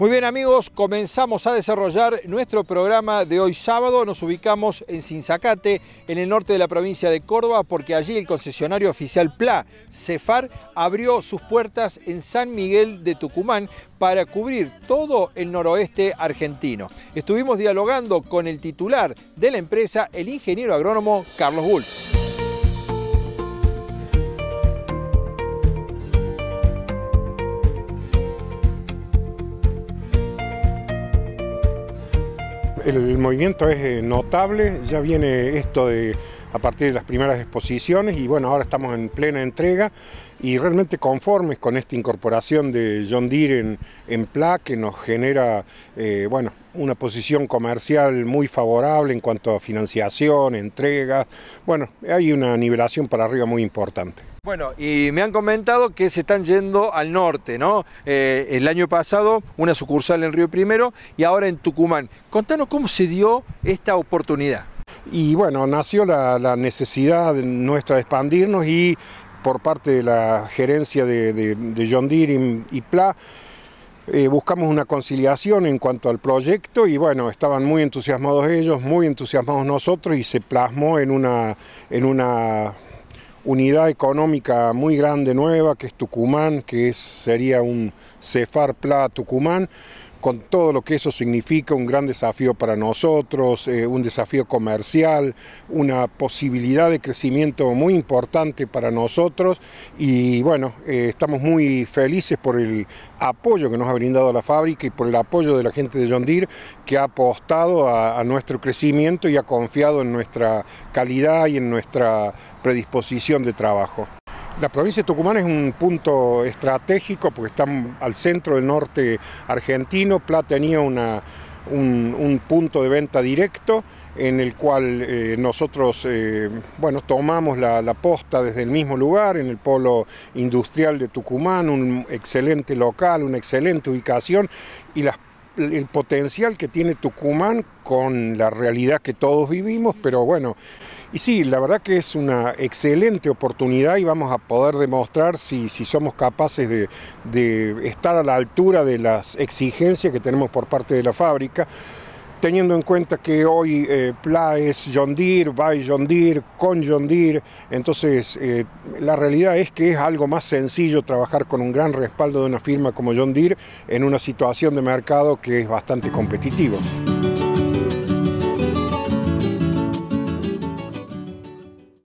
Muy bien amigos, comenzamos a desarrollar nuestro programa de hoy sábado. Nos ubicamos en Sinzacate, en el norte de la provincia de Córdoba, porque allí el concesionario oficial PLA, Cefar, abrió sus puertas en San Miguel de Tucumán para cubrir todo el noroeste argentino. Estuvimos dialogando con el titular de la empresa, el ingeniero agrónomo Carlos Bull. el movimiento es eh, notable, ya viene esto de a partir de las primeras exposiciones y bueno, ahora estamos en plena entrega y realmente conformes con esta incorporación de John Deere en, PLA que nos genera, eh, bueno, una posición comercial muy favorable en cuanto a financiación, entregas, bueno, hay una nivelación para arriba muy importante. Bueno, y me han comentado que se están yendo al norte, ¿no? Eh, el año pasado una sucursal en Río Primero y ahora en Tucumán. Contanos cómo se dio esta oportunidad y bueno, nació la, necesidad nuestra de expandirnos y por parte de la gerencia de, John Deere y, PLA, eh, buscamos una conciliación en cuanto al proyecto y bueno, estaban muy entusiasmados ellos, muy entusiasmados nosotros y se plasmó en una, en una unidad económica muy grande nueva que es Tucumán, que es, sería un Cefar PLA Tucumán, con todo lo que eso significa, un gran desafío para nosotros, eh, un desafío comercial, una posibilidad de crecimiento muy importante para nosotros y bueno, eh, estamos muy felices por el apoyo que nos ha brindado la fábrica y por el apoyo de la gente de John Deere que ha apostado a nuestro crecimiento y ha confiado en nuestra calidad y en nuestra predisposición de trabajo. La provincia de Tucumán es un punto estratégico porque está al centro del norte argentino. Pla tenía un, punto de venta directo en el cual eh, nosotros eh, bueno, tomamos la, la, posta desde el mismo lugar, en el polo industrial de Tucumán, un excelente local, una excelente ubicación y las el potencial que tiene Tucumán con la realidad que todos vivimos, pero bueno, y sí, la verdad que es una excelente oportunidad y vamos a poder demostrar si, somos capaces de, de estar a la altura de las exigencias que tenemos por parte de la fábrica teniendo en cuenta que hoy eh, PLA es John Deere, by John Deere, con John Deere, entonces eh, la realidad es que es algo más sencillo trabajar con un gran respaldo de una firma como John Deere en una situación de mercado que es bastante competitiva.